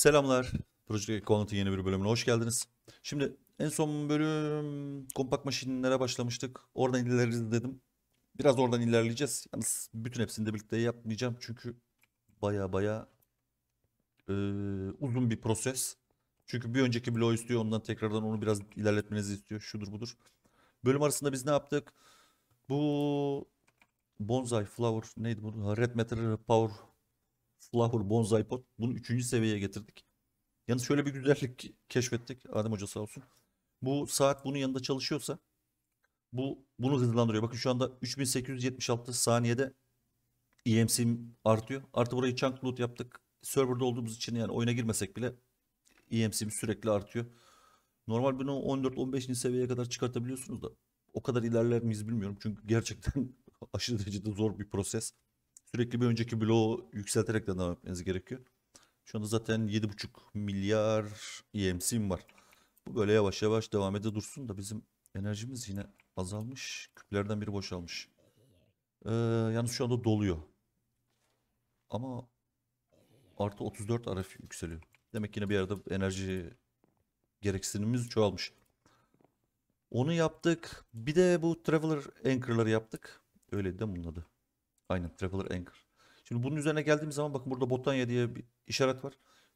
Selamlar. Project Konut'un yeni bir bölümüne hoş geldiniz. Şimdi en son bölüm kompak maşinlere başlamıştık. Oradan ilerleriz dedim. Biraz oradan ilerleyeceğiz. Yalnız bütün hepsini de birlikte yapmayacağım. Çünkü baya baya e, uzun bir proses. Çünkü bir önceki bloğu istiyor. Ondan tekrardan onu biraz ilerletmenizi istiyor. Şudur budur. Bölüm arasında biz ne yaptık? Bu Bonsai Flower neydi bu? Red Matter Power Flahur Bonsai Pot. Bunu üçüncü seviyeye getirdik. Yani şöyle bir güzellik keşfettik. Adem Hoca sağ olsun. Bu saat bunun yanında çalışıyorsa bu bunu hızlandırıyor. Bakın şu anda 3876 saniyede EMC artıyor. Artı burayı chunk load yaptık. Serverda olduğumuz için yani oyuna girmesek bile EMC sürekli artıyor. Normal bunu 14-15. seviyeye kadar çıkartabiliyorsunuz da o kadar ilerler miyiz bilmiyorum. Çünkü gerçekten aşırı derecede zor bir proses. Sürekli bir önceki bloğu yükselterek de devam etmeniz gerekiyor. Şu anda zaten 7,5 milyar EMC'm var. Bu böyle yavaş yavaş devam ede dursun da bizim enerjimiz yine azalmış. Küplerden biri boşalmış. Ee, yalnız şu anda doluyor. Ama artı 34 RF yükseliyor. Demek yine bir yerde enerji gereksinimimiz çoğalmış. Onu yaptık. Bir de bu Traveler Anchor'ları yaptık. Öyle de bunun adı. Aynen Traveler Anchor. Şimdi bunun üzerine geldiğim zaman bakın burada Botanya diye bir işaret var.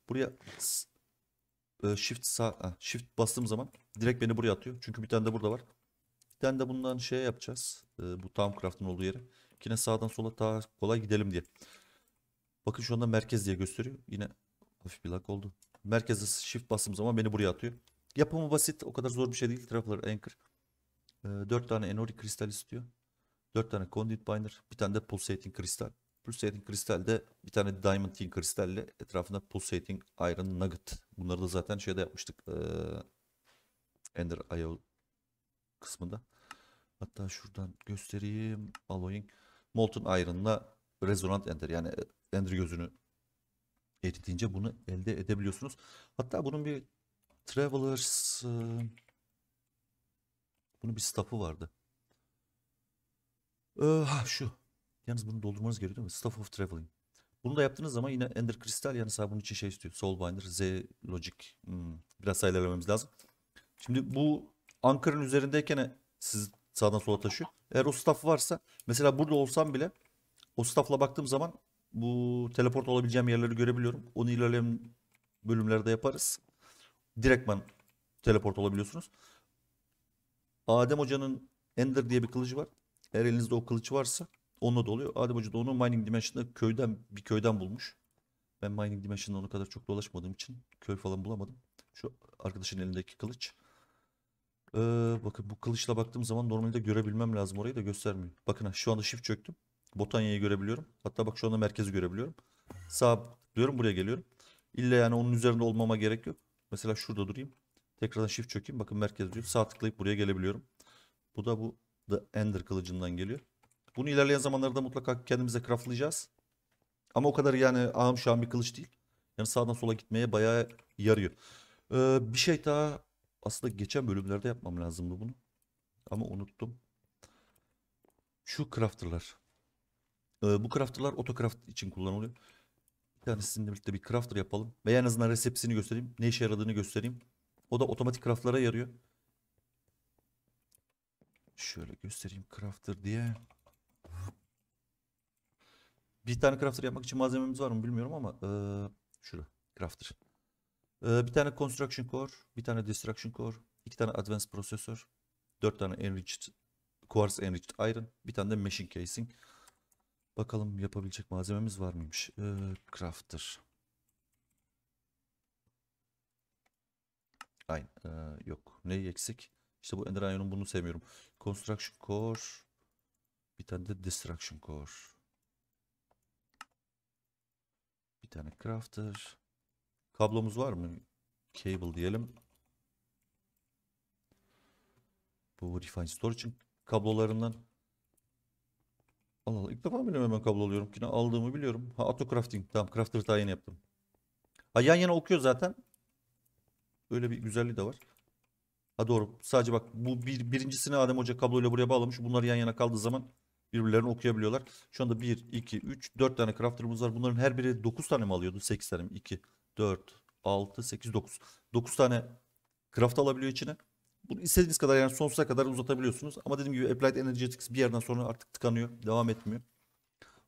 Buraya e, shift sağ shift bastığım zaman direkt beni buraya atıyor. Çünkü bir tane de burada var. Bir tane de bundan şey yapacağız. E, bu tam craft'ın olduğu yere. Yine sağdan sola daha kolay gidelim diye. Bakın şu anda merkez diye gösteriyor. Yine hafif bir lag oldu. Merkeze shift bastığım zaman beni buraya atıyor. Yapımı basit. O kadar zor bir şey değil. Traveler Anchor. E, 4 tane Enori kristal istiyor. 4 tane condit binder, bir tane de pulsating kristal. Pulsating kristal de bir tane diamond tin kristalle etrafında pulsating iron nugget. Bunları da zaten şeyde yapmıştık. Ee, Ender IO kısmında. Hatta şuradan göstereyim. Alloying. Molten iron'la resonant ender yani ender gözünü eritince bunu elde edebiliyorsunuz. Hatta bunun bir Travelers bunun bir stafı vardı. Ee, ha şu. Yalnız bunu doldurmanız gerekiyor değil mi? Staff of Traveling. Bunu da yaptığınız zaman yine Ender Crystal yani sabun için şey istiyor. Soulbinder, Z Logic. Hmm. Biraz sayılar vermemiz lazım. Şimdi bu Ankara'nın üzerindeyken e, siz sağdan sola taşıyor. Eğer o staff varsa mesela burada olsam bile o staffla baktığım zaman bu teleport olabileceğim yerleri görebiliyorum. Onu ilerleyen bölümlerde yaparız. Direktman teleport olabiliyorsunuz. Adem Hoca'nın Ender diye bir kılıcı var. Eğer elinizde o kılıç varsa onunla oluyor. Adem Hoca da onu Mining Dimension'da köyden bir köyden bulmuş. Ben Mining Dimension'da onu kadar çok dolaşmadığım için köy falan bulamadım. Şu arkadaşın elindeki kılıç. Ee, bakın bu kılıçla baktığım zaman normalde görebilmem lazım orayı da göstermiyor. Bakın şu anda shift çöktüm. Botanya'yı görebiliyorum. Hatta bak şu anda merkezi görebiliyorum. Sağ diyorum buraya geliyorum. İlla yani onun üzerinde olmama gerek yok. Mesela şurada durayım. Tekrardan shift çökeyim. Bakın merkez diyor. Sağ tıklayıp buraya gelebiliyorum. Bu da bu The Ender kılıcından geliyor. Bunu ilerleyen zamanlarda mutlaka kendimize craftlayacağız. Ama o kadar yani ağım şahım bir kılıç değil. Yani sağdan sola gitmeye bayağı yarıyor. Ee, bir şey daha aslında geçen bölümlerde yapmam lazımdı bunu. Ama unuttum. Şu crafterlar. Ee, bu crafterlar otocraft için kullanılıyor. Bir tane sizinle birlikte bir crafter yapalım. ve en azından resepsini göstereyim. Ne işe yaradığını göstereyim. O da otomatik craftlara yarıyor. Şöyle göstereyim crafter diye. Bir tane crafter yapmak için malzememiz var mı bilmiyorum ama e, şurada crafter. E, bir tane construction core, bir tane destruction core, iki tane advanced processor, dört tane enriched quartz enriched iron, bir tane de machine casing. Bakalım yapabilecek malzememiz var mıymış? E, crafter. Aynen. E, yok. Ne eksik? İşte bu Ender Ion'un bunu sevmiyorum. Construction Core. Bir tane de Destruction Core. Bir tane Crafter. Kablomuz var mı? Cable diyelim. Bu Refine için kablolarından. Allah Allah ilk defa benim hemen kablo alıyorum. Yine aldığımı biliyorum. Ha auto crafting. Tamam crafter daha yaptım. Ha yan yana okuyor zaten. Öyle bir güzelliği de var. Ha doğru. Sadece bak bu bir, birincisini Adem Hoca kabloyla buraya bağlamış. Bunlar yan yana kaldığı zaman birbirlerini okuyabiliyorlar. Şu anda 1, 2, 3, 4 tane crafter'ımız var. Bunların her biri 9 tane mi alıyordu? 8 tane mi? 2, 4, 6, 8, 9. 9 tane craft alabiliyor içine. Bunu istediğiniz kadar yani sonsuza kadar uzatabiliyorsunuz. Ama dediğim gibi Applied Energetics bir yerden sonra artık tıkanıyor. Devam etmiyor.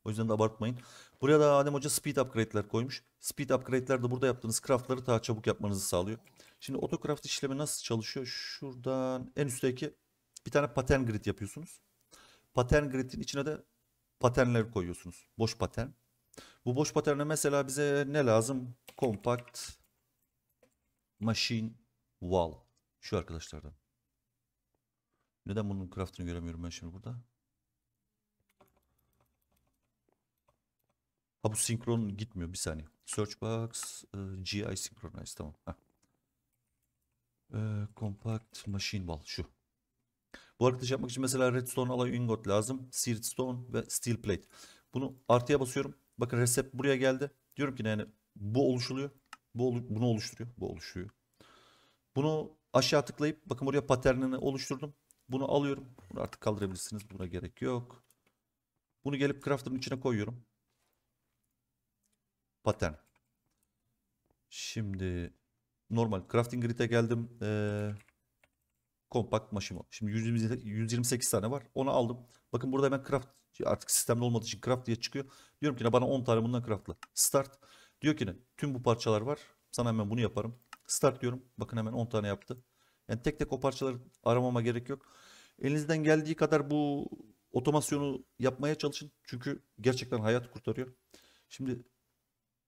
O yüzden de abartmayın. Buraya da Adem Hoca speed upgrade'ler koymuş. Speed upgrade'ler de burada yaptığınız craft'ları daha çabuk yapmanızı sağlıyor. Şimdi autocraft işlemi nasıl çalışıyor? Şuradan en üstteki bir tane pattern grid yapıyorsunuz. Pattern grid'in içine de paternler koyuyorsunuz. Boş pattern. Bu boş paterne mesela bize ne lazım? Compact Machine Wall. Şu arkadaşlardan. Neden bunun craft'ını göremiyorum ben şimdi burada? Ha bu sinkron gitmiyor bir saniye. Search box e, GI synchronize tamam. E, compact machine ball şu. Bu arkadaş yapmak için mesela redstone alay ingot lazım. Seared stone ve steel plate. Bunu artıya basıyorum. Bakın resept buraya geldi. Diyorum ki yani bu oluşuluyor. Bu bunu oluşturuyor. Bu oluşuyor. Bunu aşağı tıklayıp bakın buraya paternini oluşturdum. Bunu alıyorum. Bunu artık kaldırabilirsiniz. Buna gerek yok. Bunu gelip crafter'ın içine koyuyorum. Pattern. Şimdi normal crafting grid'e geldim. Ee, kompakt maşım. Şimdi 128 tane var. Onu aldım. Bakın burada hemen craft artık sistemde olmadığı için craft diye çıkıyor. Diyorum ki bana 10 tane bundan craftla. Start. Diyor ki ne? Tüm bu parçalar var. Sana hemen bunu yaparım. Start diyorum. Bakın hemen 10 tane yaptı. Yani tek tek o parçaları aramama gerek yok. Elinizden geldiği kadar bu otomasyonu yapmaya çalışın. Çünkü gerçekten hayat kurtarıyor. Şimdi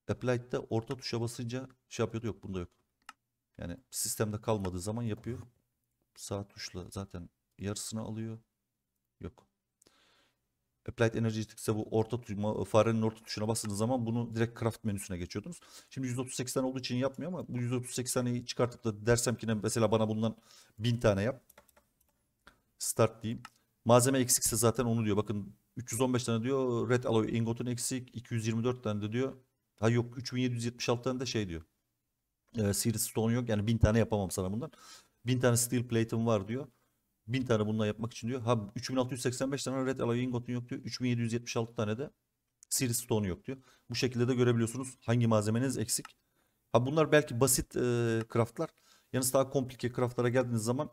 Applied'de orta tuşa basınca şey yapıyordu yok bunda yok. Yani sistemde kalmadığı zaman yapıyor. Sağ tuşla zaten yarısını alıyor. Yok. Applied Energetics'e bu orta tuşuna, farenin orta tuşuna bastığınız zaman bunu direkt craft menüsüne geçiyordunuz. Şimdi 130-80 olduğu için yapmıyor ama bu 130-80'i çıkartıp da dersem ki mesela bana bundan 1000 tane yap. Start diyeyim. Malzeme eksikse zaten onu diyor. Bakın 315 tane diyor. Red alloy ingotun eksik. 224 tane de diyor. Ha yok 3776 tane de şey diyor. E, ee, Sirius Stone yok yani 1000 tane yapamam sana bundan. 1000 tane Steel Plate'im var diyor. 1000 tane bundan yapmak için diyor. Ha 3685 tane Red Alloy Ingot'un yok diyor. 3776 tane de series Stone yok diyor. Bu şekilde de görebiliyorsunuz hangi malzemeniz eksik. Ha bunlar belki basit e, craftlar. Yalnız daha komplike craftlara geldiğiniz zaman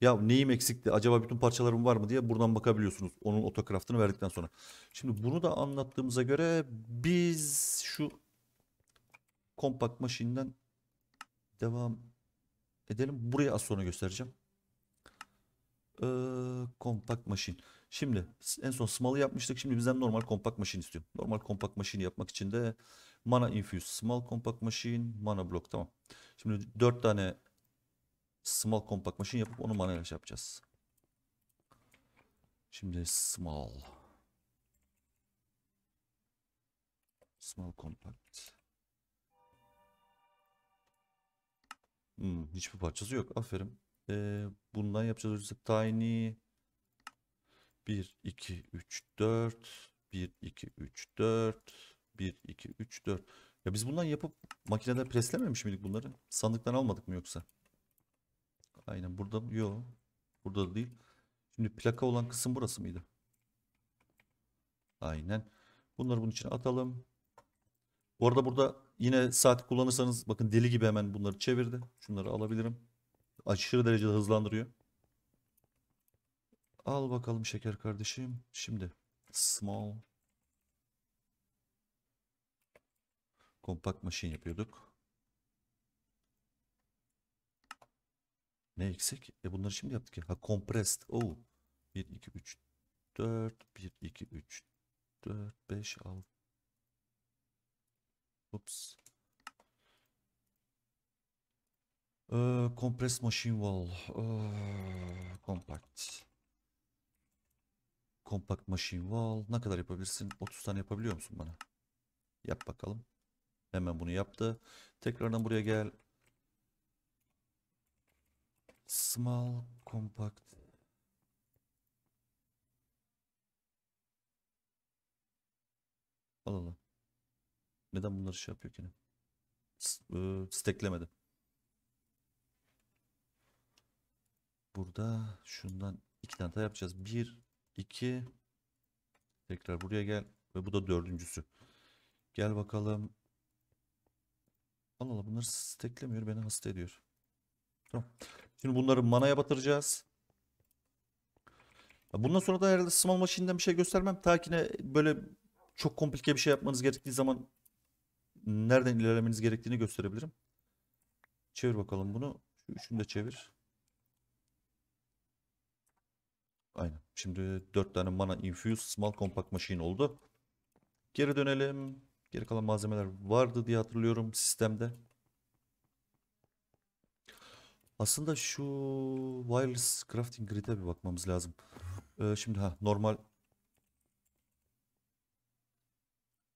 ya neyim eksikti? Acaba bütün parçalarım var mı diye buradan bakabiliyorsunuz. Onun otokraftını verdikten sonra. Şimdi bunu da anlattığımıza göre biz şu kompakt maşinden devam edelim. Buraya az sonra göstereceğim. Ee, maşin. Şimdi en son small'ı yapmıştık. Şimdi bizden normal kompakt maşin istiyor. Normal kompakt maşini yapmak için de mana infuse, small kompakt maşin, mana block tamam. Şimdi 4 tane small compact machine yapıp onu manuel şey yapacağız. Şimdi small. Small compact. Hmm, hiçbir parçası yok. Aferin. Ee, bundan yapacağız. İşte tiny 1, 2, 3, 4 1, 2, 3, 4 1, 2, 3, 4 Ya biz bundan yapıp makineden preslememiş miydik bunları? Sandıktan almadık mı yoksa? Aynen burada mı? Yok. Burada da değil. Şimdi plaka olan kısım burası mıydı? Aynen. Bunları bunun için atalım. Bu arada burada yine saat kullanırsanız bakın deli gibi hemen bunları çevirdi. Şunları alabilirim. Aşırı derecede hızlandırıyor. Al bakalım şeker kardeşim. Şimdi small kompakt machine yapıyorduk. Ne eksik? E bunları şimdi yaptık ya. Ha compressed. Oh. 1, 2, 3, 4. 1, 2, 3, 4, 5, 6. Ups. Ee, compressed machine wall. Ee, compact. Compact machine wall. Ne kadar yapabilirsin? 30 tane yapabiliyor musun bana? Yap bakalım. Hemen bunu yaptı. Tekrardan buraya gel. Small, compact. Allah Allah. Neden bunları şey yapıyor ki? E, Steklemedim. Burada şundan iki tane daha yapacağız. Bir, iki. Tekrar buraya gel. Ve bu da dördüncüsü. Gel bakalım. Allah Allah bunları steklemiyor. Beni hasta ediyor. Tamam. Şimdi bunları manaya batıracağız. Bundan sonra da herhalde small machine'den bir şey göstermem. Ta ki ne böyle çok komplike bir şey yapmanız gerektiği zaman nereden ilerlemeniz gerektiğini gösterebilirim. Çevir bakalım bunu. Şu üçünü de çevir. Aynen. Şimdi 4 tane mana infused small compact machine oldu. Geri dönelim. Geri kalan malzemeler vardı diye hatırlıyorum sistemde. Aslında şu wireless crafting grid'e bir bakmamız lazım. Ee, şimdi ha normal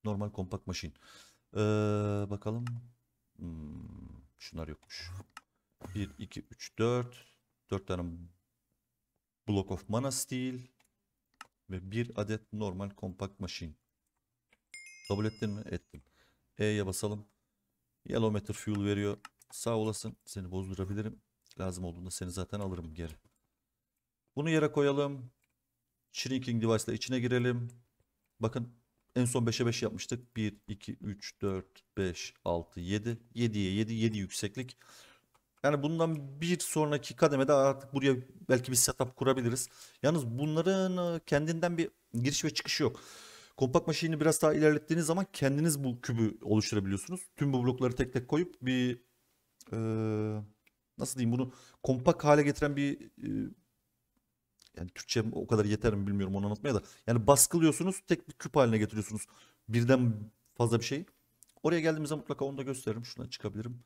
normal kompakt machine. Ee, bakalım. Hmm, şunlar yokmuş. 1, 2, 3, 4. 4 tane block of mana steel. Ve bir adet normal kompakt machine. Kabul ettin mi? Ettim. E'ye basalım. Yellowmeter fuel veriyor. Sağ olasın. Seni bozdurabilirim. Lazım olduğunda seni zaten alırım geri. Bunu yere koyalım. Shrinking device ile içine girelim. Bakın en son 5'e 5 yapmıştık. 1, 2, 3, 4, 5, 6, 7. 7'ye 7, 7 yükseklik. Yani bundan bir sonraki kademede artık buraya belki bir setup kurabiliriz. Yalnız bunların ıı, kendinden bir giriş ve çıkışı yok. Kompak maşini biraz daha ilerlettiğiniz zaman kendiniz bu kübü oluşturabiliyorsunuz. Tüm bu blokları tek tek koyup bir... Ee, nasıl diyeyim bunu kompak hale getiren bir e, yani Türkçe o kadar yeter mi bilmiyorum onu anlatmaya da. Yani baskılıyorsunuz tek bir küp haline getiriyorsunuz. Birden fazla bir şey. Oraya geldiğimizde mutlaka onu da gösteririm. Şuna çıkabilirim.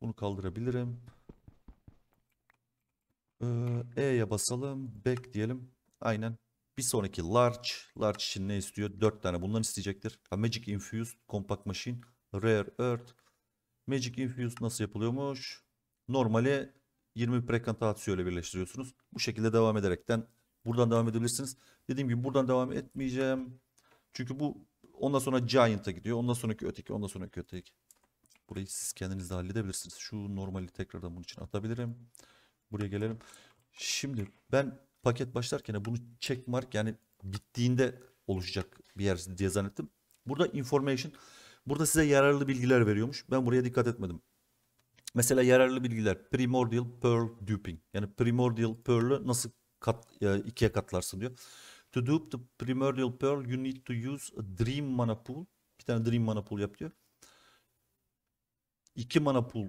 Bunu kaldırabilirim. Ee, E'ye basalım. Back diyelim. Aynen. Bir sonraki large. Large için ne istiyor? 4 tane bundan isteyecektir. Ha, Magic Infused, Compact Machine, Rare Earth. Magic Infused nasıl yapılıyormuş? normali 20 prekantatio ile birleştiriyorsunuz. Bu şekilde devam ederekten buradan devam edebilirsiniz. Dediğim gibi buradan devam etmeyeceğim. Çünkü bu ondan sonra Giant'a gidiyor. Ondan sonraki öteki, ondan sonraki öteki. Burayı siz kendiniz de halledebilirsiniz. Şu normali tekrardan bunun için atabilirim. Buraya gelelim. Şimdi ben paket başlarken bunu checkmark yani bittiğinde oluşacak bir yer diye zannettim. Burada information, burada size yararlı bilgiler veriyormuş. Ben buraya dikkat etmedim. Mesela yararlı bilgiler primordial pearl duping. Yani primordial pearlı nasıl kat, e, ikiye katlarsın diyor. To dupe the primordial pearl you need to use a dream mana pool. Bir tane dream mana pool yap diyor. İki mana pool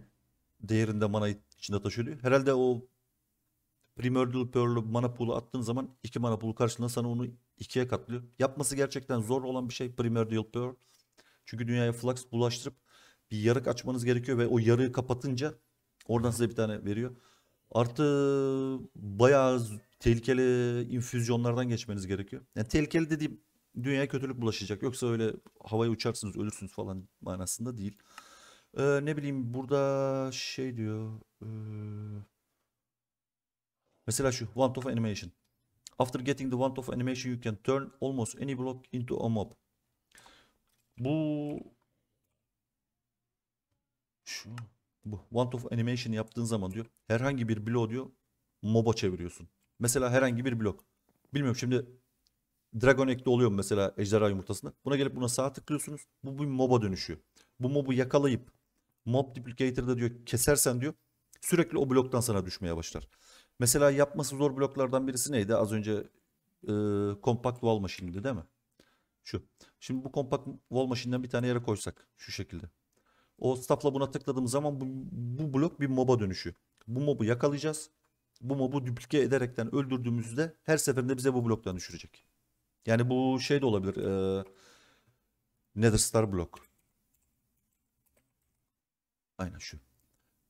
değerinde mana içinde taşıyor diyor. Herhalde o primordial pearlı mana pool'u attığın zaman iki mana pool karşılığında sana onu ikiye katlıyor. Yapması gerçekten zor olan bir şey primordial pearl. Çünkü dünyaya flux bulaştırıp bir yarık açmanız gerekiyor ve o yarığı kapatınca oradan size bir tane veriyor. Artı bayağı tehlikeli infüzyonlardan geçmeniz gerekiyor. Yani tehlikeli dediğim dünyaya kötülük bulaşacak. Yoksa öyle havaya uçarsınız ölürsünüz falan manasında değil. Ee, ne bileyim burada şey diyor. E... Mesela şu want of animation. After getting the want of animation you can turn almost any block into a mob. Bu şu bu. Want of animation yaptığın zaman diyor herhangi bir blok diyor MOBA çeviriyorsun. Mesela herhangi bir blok. Bilmiyorum şimdi Dragon Egg'de oluyor mesela ejderha yumurtasında. Buna gelip buna sağ tıklıyorsunuz. Bu bir MOBA dönüşüyor. Bu MOB'u yakalayıp Mob Duplicator'da diyor kesersen diyor sürekli o bloktan sana düşmeye başlar. Mesela yapması zor bloklardan birisi neydi? Az önce e, Compact Wall Machine'di değil mi? Şu. Şimdi bu Compact Wall Machine'den bir tane yere koysak şu şekilde. O staff'la buna tıkladığımız zaman bu, bu blok bir moba dönüşüyor. Bu mobu yakalayacağız. Bu mobu duplike ederekten öldürdüğümüzde her seferinde bize bu bloktan düşürecek. Yani bu şey de olabilir. E, Nether blok. Aynen şu.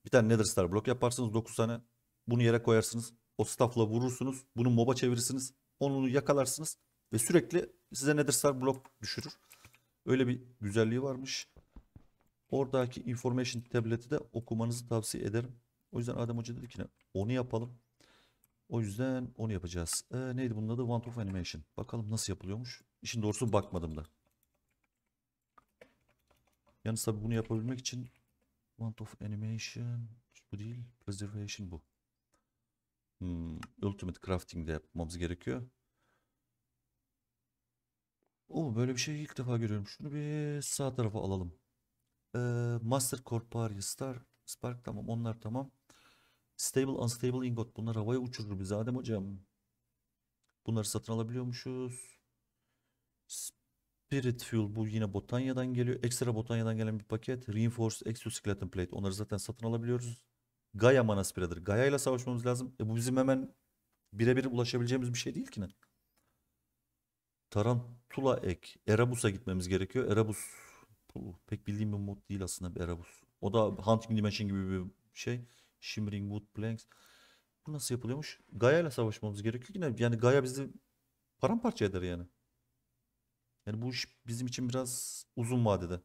Bir tane Nether blok yaparsınız 9 tane. Bunu yere koyarsınız. O staff'la vurursunuz. Bunu moba çevirirsiniz. Onu yakalarsınız. Ve sürekli size Nether blok düşürür. Öyle bir güzelliği varmış. Oradaki information tableti de okumanızı tavsiye ederim. O yüzden Adem Hoca dedi ki onu yapalım. O yüzden onu yapacağız. Ee, neydi bunun adı? Want of Animation. Bakalım nasıl yapılıyormuş. İşin doğrusu bakmadım da. Yalnız tabi bunu yapabilmek için Want of Animation bu değil. Preservation bu. Hmm, Ultimate Crafting de yapmamız gerekiyor. O böyle bir şey ilk defa görüyorum. Şunu bir sağ tarafa alalım. Master Corporeal Star, Spark tamam onlar tamam. Stable Unstable Ingot bunlar havaya uçurur bizi Adem hocam. Bunları satın alabiliyormuşuz. Spirit Fuel bu yine Botanya'dan geliyor. Ekstra Botanya'dan gelen bir paket. Reinforced Exoskeleton Plate. Onları zaten satın alabiliyoruz. Gaia Mana Spray'dir. Gaia ile savaşmamız lazım. E bu bizim hemen birebir ulaşabileceğimiz bir şey değil ki ne? Tarantula ek. Erebus'a gitmemiz gerekiyor. Erebus pek bildiğim bir mod değil aslında Erebus. O da Hunting Dimension gibi bir şey. Shimmering Wood Planks. Bu nasıl yapılıyormuş? Gaia ile savaşmamız gerekiyor yine. Yani Gaia bizi paramparça eder yani. Yani bu iş bizim için biraz uzun vadede.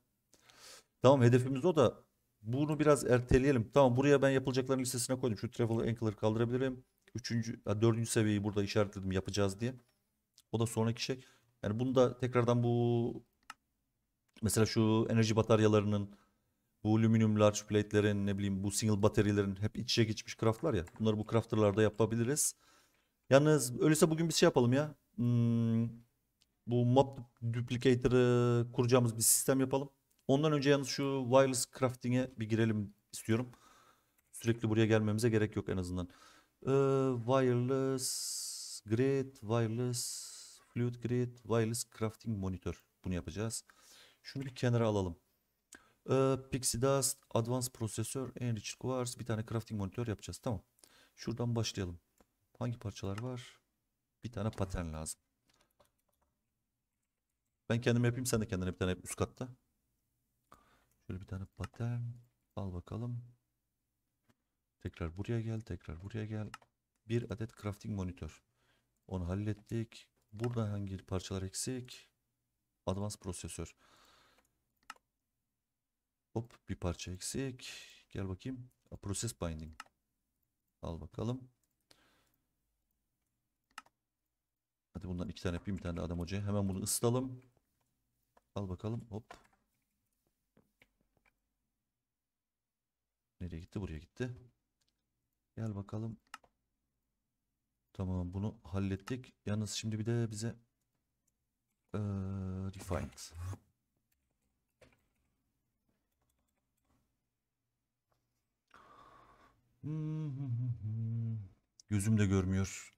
Tamam hedefimiz o da bunu biraz erteleyelim. Tamam buraya ben yapılacakların listesine koydum. Şu Travel Anchor'ları kaldırabilirim. Üçüncü, dördüncü seviyeyi burada işaretledim yapacağız diye. O da sonraki şey. Yani bunu da tekrardan bu Mesela şu enerji bataryalarının bu alüminyum large plate'lerin ne bileyim bu single bataryelerin hep iç içe geçmiş craftlar ya. Bunları bu crafter'larda yapabiliriz. Yalnız öyleyse bugün bir şey yapalım ya. Hmm, bu map duplicator'ı kuracağımız bir sistem yapalım. Ondan önce yalnız şu wireless crafting'e bir girelim istiyorum. Sürekli buraya gelmemize gerek yok en azından. Ee, wireless grid, wireless fluid grid, wireless crafting monitor. Bunu yapacağız. Şunu bir kenara alalım. Ee, Pixie Dust, Advanced Prosesör, Enriched Quartz. Bir tane crafting monitör yapacağız. Tamam. Şuradan başlayalım. Hangi parçalar var? Bir tane patern lazım. Ben kendim yapayım. Sen de kendine bir tane yap üst katta. Şöyle bir tane patern. Al bakalım. Tekrar buraya gel. Tekrar buraya gel. Bir adet crafting monitör. Onu hallettik. Burada hangi parçalar eksik? Advanced prosesör. Hop bir parça eksik. Gel bakayım. Process binding. Al bakalım. Hadi bundan iki tane yapayım. Bir tane adam Adem Hoca'ya. Hemen bunu ısıtalım. Al bakalım. Hop. Nereye gitti? Buraya gitti. Gel bakalım. Tamam bunu hallettik. Yalnız şimdi bir de bize ee, refined. Gözüm de görmüyor.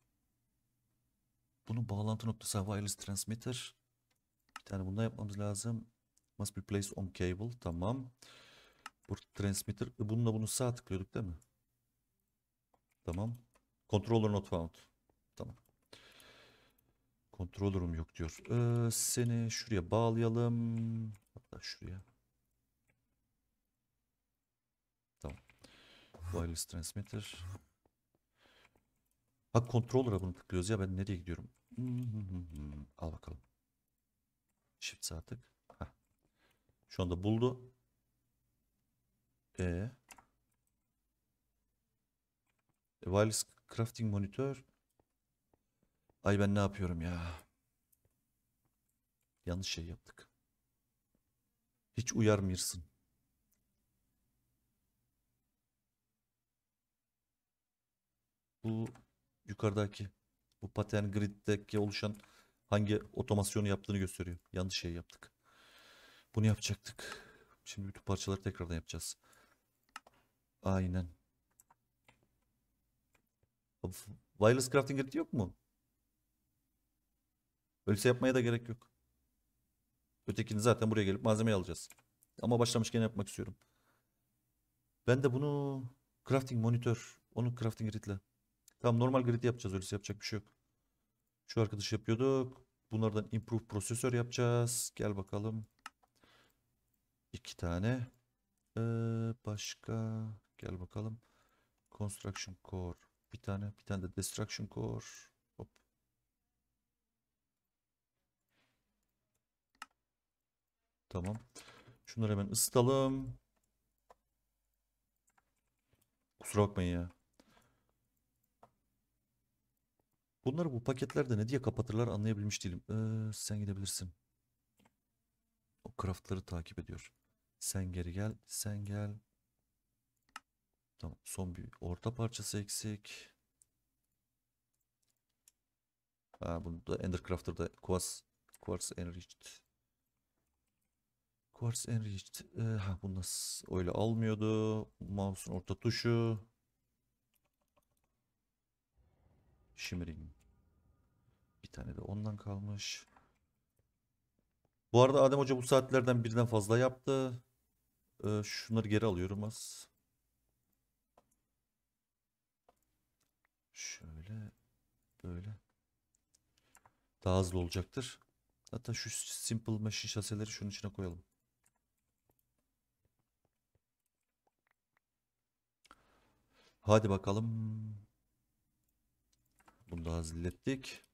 Bunun bağlantı noktası wireless transmitter. Bir tane bunda yapmamız lazım. Must be placed on cable. Tamam. Bu transmitter. E, bununla bunu sağ tıklıyorduk değil mi? Tamam. Controller not found. Tamam. Controller'ım yok diyor. Ee, seni şuraya bağlayalım. Hatta şuraya. Wireless transmitter. Ha controller'a bunu tıklıyoruz ya ben nereye gidiyorum? Al bakalım. Shift artık. Heh. Şu anda buldu. E. e wireless crafting monitör. Ay ben ne yapıyorum ya? Yanlış şey yaptık. Hiç uyarmıyorsun. bu yukarıdaki bu pattern grid'deki oluşan hangi otomasyonu yaptığını gösteriyor. Yanlış şey yaptık. Bunu yapacaktık. Şimdi bütün parçaları tekrardan yapacağız. Aynen. Wireless crafting grid yok mu? Öyleyse yapmaya da gerek yok. Ötekini zaten buraya gelip malzemeyi alacağız. Ama başlamışken yapmak istiyorum. Ben de bunu crafting monitör. Onu crafting gridle. Tamam normal grid yapacağız. Öylesi yapacak bir şey yok. Şu arkadaş yapıyorduk. Bunlardan improve prosesör yapacağız. Gel bakalım. İki tane. Ee, başka. Gel bakalım. Construction core. Bir tane. Bir tane de destruction core. Hop. Tamam. Şunları hemen ısıtalım. Kusura bakmayın ya. Bunları bu paketlerde ne diye kapatırlar anlayabilmiş değilim. Ee, sen gidebilirsin. O craftları takip ediyor. Sen geri gel. Sen gel. Tamam. Son bir orta parçası eksik. Ha, bunu da ender Endercrafter'da Quartz, Quartz Enriched. Quartz Enriched. Ee, ha, bunu nasıl öyle almıyordu. Mouse'un orta tuşu. Shimmering. Bir tane de ondan kalmış. Bu arada Adem Hoca bu saatlerden birden fazla yaptı. Ee, şunları geri alıyorum az. Şöyle böyle. Daha hızlı olacaktır. Hatta şu simple machine şaseleri şunun içine koyalım. Hadi bakalım. Bunu da hazırlettik.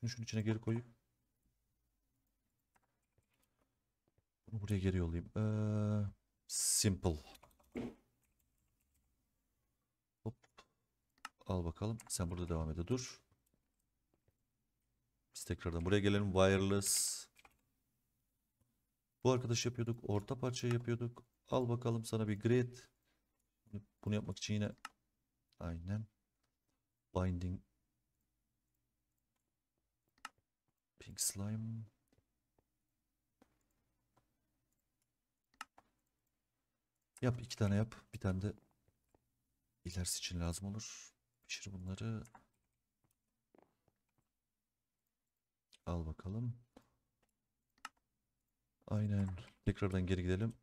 Şunu şunun içine geri koyayım. Bunu buraya geri yollayayım. Ee, simple. Hop. Al bakalım. Sen burada devam ede, Dur. Biz tekrardan buraya gelelim. Wireless. Bu arkadaş yapıyorduk. Orta parça yapıyorduk. Al bakalım sana bir grid. Bunu yapmak için yine aynen binding Pink Slime. Yap iki tane yap. Bir tane de ilerisi için lazım olur. Pişir bunları. Al bakalım. Aynen. Tekrardan geri gidelim.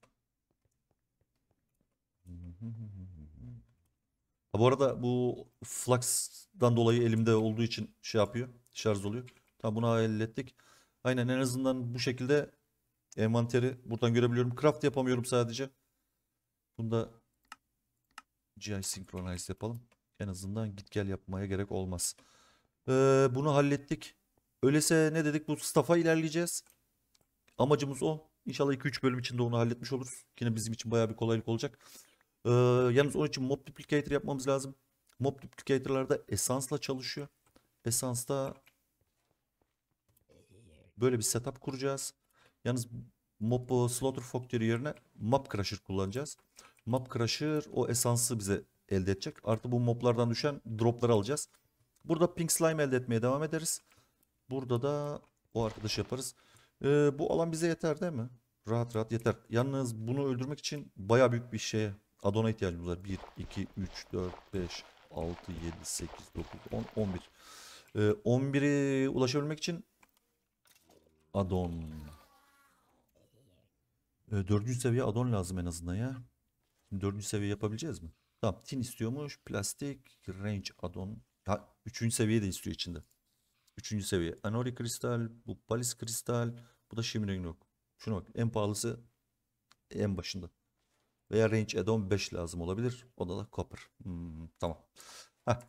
Ha bu arada bu Flux'dan dolayı elimde olduğu için şey yapıyor. Şarj oluyor. Tamam bunu hallettik. Aynen en azından bu şekilde envanteri buradan görebiliyorum. Craft yapamıyorum sadece. Bunda GI Synchronize yapalım. En azından git gel yapmaya gerek olmaz. Ee, bunu hallettik. Öyleyse ne dedik bu staff'a ilerleyeceğiz. Amacımız o. İnşallah 2-3 bölüm içinde onu halletmiş oluruz. Yine bizim için baya bir kolaylık olacak. Ee, yalnız onun için mob duplicator yapmamız lazım. Mob duplicator'larda esansla çalışıyor. Esansta Böyle bir setup kuracağız. Yalnız Mob Slaughter Factory yerine Map Crusher kullanacağız. Map Crusher o esansı bize elde edecek. Artı bu moblardan düşen dropları alacağız. Burada Pink Slime elde etmeye devam ederiz. Burada da o arkadaş yaparız. Ee, bu alan bize yeter değil mi? Rahat rahat yeter. Yalnız bunu öldürmek için baya büyük bir şeye Adona ihtiyacımız var. 1, 2, 3, 4, 5, 6, 7, 8, 9, 10, 11. Ee, 11'i ulaşabilmek için Adon. E, dördüncü seviye adon lazım en azından ya. Şimdi dördüncü seviye yapabileceğiz mi? Tamam tin istiyormuş. Plastik, range adon. ha üçüncü seviye de istiyor içinde. Üçüncü seviye. Anori kristal, bu balis kristal. Bu da shimmering yok. Şuna bak en pahalısı en başında. Veya range add-on 5 lazım olabilir. O da da copper. Hmm, tamam. Heh.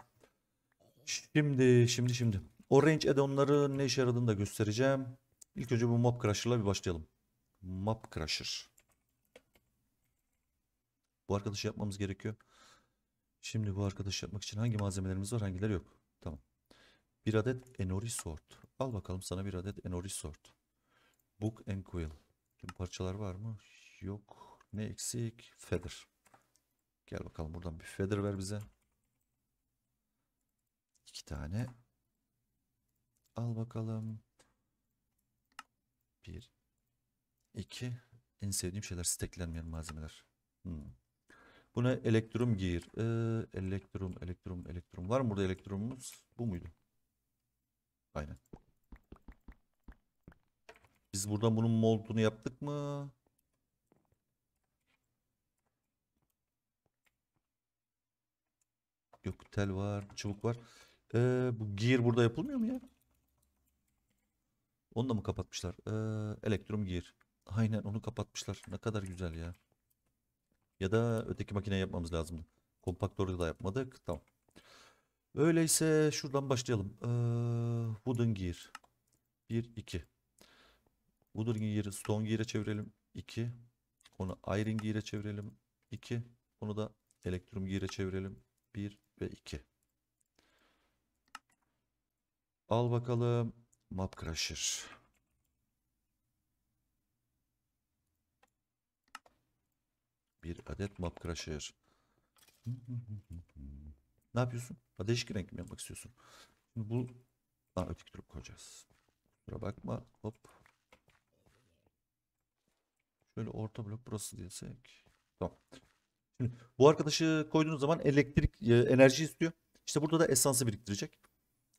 Şimdi şimdi şimdi. O range add ne işe yaradığını da göstereceğim. İlk önce bu map Crusher'la bir başlayalım. Map Crusher. Bu arkadaşı yapmamız gerekiyor. Şimdi bu arkadaşı yapmak için hangi malzemelerimiz var hangileri yok. Tamam. Bir adet Enori Sword. Al bakalım sana bir adet Enori Sword. Book and Quill. Tüm parçalar var mı? Yok. Ne eksik? Feather. Gel bakalım buradan bir feather ver bize. İki tane. Al bakalım. Bir. iki. En sevdiğim şeyler steklenmeyen malzemeler. Hmm. Buna elektrum gir. Ee, elektrum, elektrum, elektrum. Var mı burada elektrumumuz? Bu muydu? Aynen. Biz buradan bunun moldunu yaptık mı? Yok tel var, çubuk var. Ee, bu gir burada yapılmıyor mu ya? Onu da mı kapatmışlar? Ee, elektrum gir. Aynen onu kapatmışlar. Ne kadar güzel ya. Ya da öteki makine yapmamız lazımdı. Kompaktörü da yapmadık. Tamam. Öyleyse şuradan başlayalım. Ee, wooden gear. 1, 2. Wooden gear'ı stone gear'e çevirelim. 2. Onu iron gear'e çevirelim. 2. Onu da elektrum gear'e çevirelim. 1 ve 2. Al bakalım. Map Crusher. Bir adet Map Crusher. ne yapıyorsun? Ha, değişik renk mi yapmak istiyorsun? Şimdi bu... Ha, öteki türlü koyacağız. Kusura bakma. Hop. Şöyle orta blok burası diyesek. Tamam. Şimdi bu arkadaşı koyduğunuz zaman elektrik e, enerji istiyor. İşte burada da esansı biriktirecek.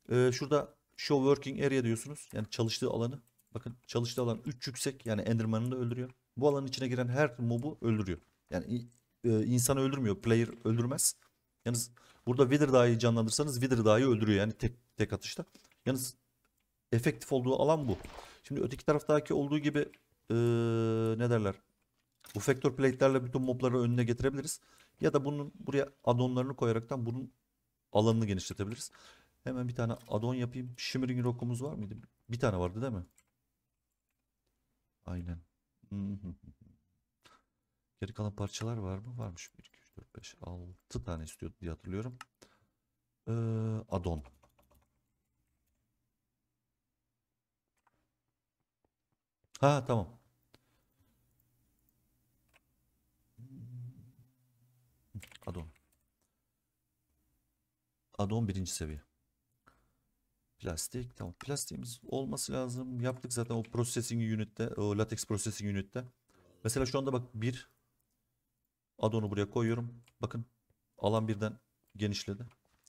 E, şurada Show working area diyorsunuz. Yani çalıştığı alanı. Bakın çalıştığı alan 3 yüksek. Yani Enderman'ı da öldürüyor. Bu alanın içine giren her mobu öldürüyor. Yani e, insanı öldürmüyor. Player öldürmez. Yalnız burada Wither dahi canlandırsanız Wither dahi öldürüyor. Yani tek, tek atışta. Yalnız efektif olduğu alan bu. Şimdi öteki taraftaki olduğu gibi ee, ne derler? Bu vektör plate'lerle bütün mobları önüne getirebiliriz. Ya da bunun buraya addonlarını koyaraktan bunun alanını genişletebiliriz. Hemen bir tane adon yapayım. Shimmering Rock'umuz var mıydı? Bir tane vardı değil mi? Aynen. Geri kalan parçalar var mı? Varmış. 1, 2, 3, 4, 5, 6 tane istiyordu diye hatırlıyorum. Ee, adon. Ha tamam. Adon. Adon birinci seviye. Plastik. Tamam. Plastiğimiz olması lazım. Yaptık zaten o processing unit'te. O latex processing unit'te. Mesela şu anda bak bir adonu buraya koyuyorum. Bakın alan birden genişledi.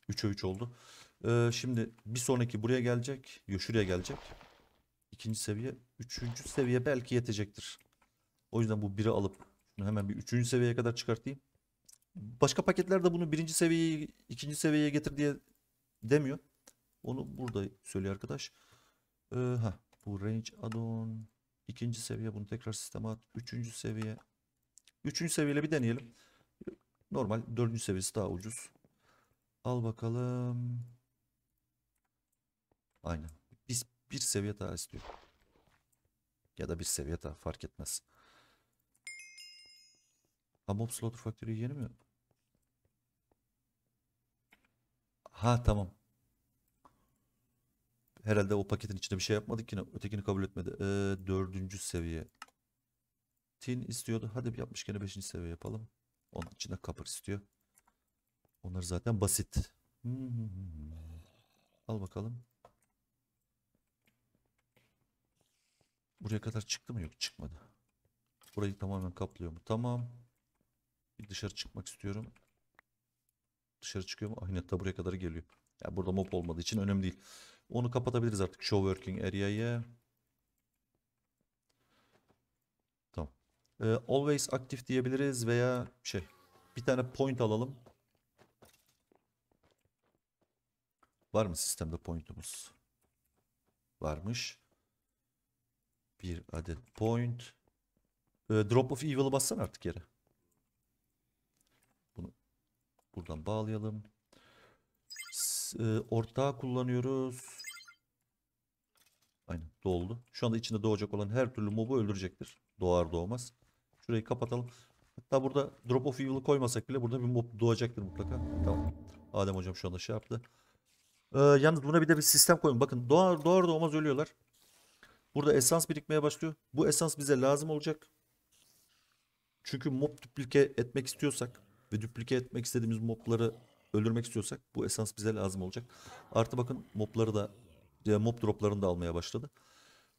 3'e 3 oldu. Ee, şimdi bir sonraki buraya gelecek. Yo, şuraya gelecek. ikinci seviye. Üçüncü seviye belki yetecektir. O yüzden bu biri alıp hemen bir üçüncü seviyeye kadar çıkartayım. Başka paketlerde bunu birinci seviyeyi ikinci seviyeye getir diye demiyor. Onu burada söylüyor arkadaş. Ee, heh, bu range addon ikinci seviye bunu tekrar sisteme at. Üçüncü seviye. Üçüncü seviyeyle bir deneyelim. Normal dördüncü seviyesi daha ucuz. Al bakalım. Aynen. Biz bir seviye daha istiyor. Ya da bir seviye daha fark etmez. Hamop Slaughter Factory yeni mi? Ha tamam herhalde o paketin içinde bir şey yapmadık yine. Ötekini kabul etmedi. Ee, dördüncü seviye. Tin istiyordu. Hadi bir yapmış beşinci seviye yapalım. Onun içinde kapır istiyor. Onlar zaten basit. Hmm. Al bakalım. Buraya kadar çıktı mı? Yok çıkmadı. Burayı tamamen kaplıyor mu? Tamam. Bir dışarı çıkmak istiyorum. Dışarı çıkıyor mu? Aynen ta buraya kadar geliyor. Ya burada mop olmadığı için önemli değil. Onu kapatabiliriz artık show working area'yı. Tamam. Ee, always active diyebiliriz veya şey bir tane point alalım. Var mı sistemde pointumuz? Varmış. Bir adet point. Ee, drop of evil'ı bassan artık yere. Bunu buradan bağlayalım e, ortağı kullanıyoruz. Aynen doldu. Şu anda içinde doğacak olan her türlü mobu öldürecektir. Doğar doğmaz. Şurayı kapatalım. Hatta burada drop of evil'ı koymasak bile burada bir mob doğacaktır mutlaka. Tamam. Adem hocam şu anda şey yaptı. Ee, yalnız buna bir de bir sistem koyun. Bakın doğar, doğar doğmaz ölüyorlar. Burada esans birikmeye başlıyor. Bu esans bize lazım olacak. Çünkü mob duplike etmek istiyorsak ve duplike etmek istediğimiz mobları öldürmek istiyorsak bu esans bize lazım olacak. Artı bakın mopları da e, mob droplarını da almaya başladı.